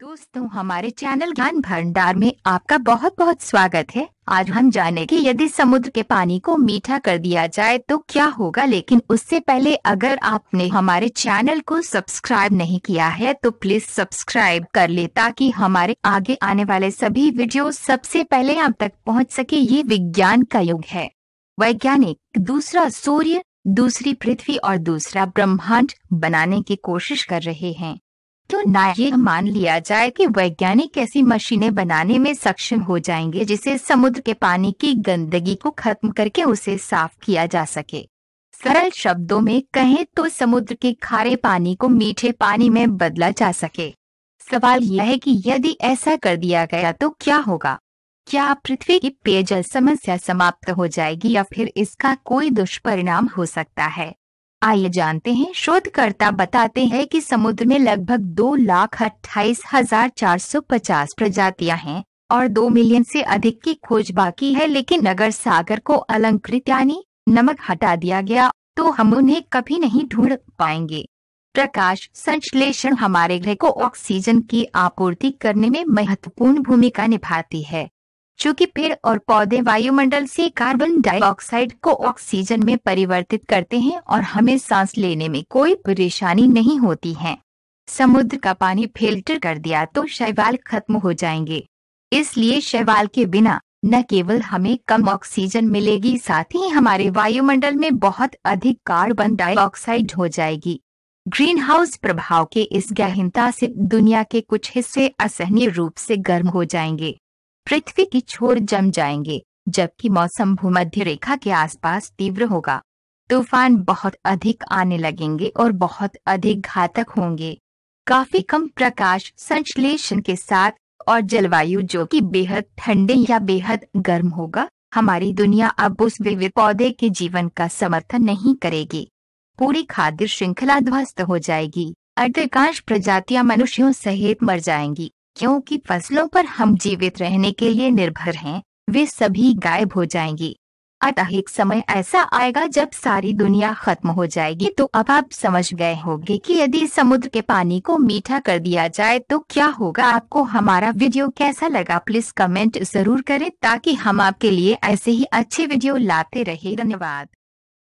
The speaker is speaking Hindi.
दोस्तों हमारे चैनल ज्ञान भंडार में आपका बहुत बहुत स्वागत है आज हम जानेंगे यदि समुद्र के पानी को मीठा कर दिया जाए तो क्या होगा लेकिन उससे पहले अगर आपने हमारे चैनल को सब्सक्राइब नहीं किया है तो प्लीज सब्सक्राइब कर ले ताकि हमारे आगे आने वाले सभी वीडियो सबसे पहले आप तक पहुंच सके ये विज्ञान का युग है वैज्ञानिक दूसरा सूर्य दूसरी पृथ्वी और दूसरा ब्रह्मांड बनाने की कोशिश कर रहे हैं तो न ये मान लिया जाए कि वैज्ञानिक ऐसी मशीनें बनाने में सक्षम हो जाएंगे जिसे समुद्र के पानी की गंदगी को खत्म करके उसे साफ किया जा सके सरल शब्दों में कहें तो समुद्र के खारे पानी को मीठे पानी में बदला जा सके सवाल यह है कि यदि ऐसा कर दिया गया तो क्या होगा क्या पृथ्वी की पेयजल समस्या समाप्त हो जाएगी या फिर इसका कोई दुष्परिणाम हो सकता है आइए जानते हैं शोधकर्ता बताते हैं कि समुद्र में लगभग दो लाख अट्ठाईस हजार चार सौ पचास प्रजातियाँ हैं और दो मिलियन से अधिक की खोज बाकी है लेकिन अगर सागर को अलंकृत यानी नमक हटा दिया गया तो हम उन्हें कभी नहीं ढूंढ पाएंगे प्रकाश संश्लेषण हमारे ग्रह को ऑक्सीजन की आपूर्ति करने में महत्वपूर्ण भूमिका निभाती है चूंकि पेड़ और पौधे वायुमंडल से कार्बन डाइऑक्साइड को ऑक्सीजन में परिवर्तित करते हैं और हमें सांस लेने में कोई परेशानी नहीं होती है समुद्र का पानी फिल्टर कर दिया तो शैवाल खत्म हो जाएंगे इसलिए शैवाल के बिना न केवल हमें कम ऑक्सीजन मिलेगी साथ ही हमारे वायुमंडल में बहुत अधिक कार्बन डाइऑक्साइड हो जाएगी ग्रीन हाउस प्रभाव के इस गहनता से दुनिया के कुछ हिस्से असहनीय रूप से गर्म हो जाएंगे पृथ्वी की छोर जम जाएंगे जबकि मौसम भूमध्य रेखा के आसपास तीव्र होगा तूफान बहुत अधिक आने लगेंगे और बहुत अधिक घातक होंगे काफी कम प्रकाश संश्लेषण के साथ और जलवायु जो कि बेहद ठंडे या बेहद गर्म होगा हमारी दुनिया अब उस विविध पौधे के जीवन का समर्थन नहीं करेगी पूरी खाद्य श्रृंखला ध्वस्त हो जाएगी अधिकांश प्रजातियां मनुष्यों सहित मर जाएंगी क्योंकि फसलों पर हम जीवित रहने के लिए निर्भर हैं वे सभी गायब हो जाएंगी अतः एक समय ऐसा आएगा जब सारी दुनिया खत्म हो जाएगी तो अब आप समझ गए होंगे कि यदि समुद्र के पानी को मीठा कर दिया जाए तो क्या होगा आपको हमारा वीडियो कैसा लगा प्लीज कमेंट जरूर करें ताकि हम आपके लिए ऐसे ही अच्छे वीडियो लाते रहे धन्यवाद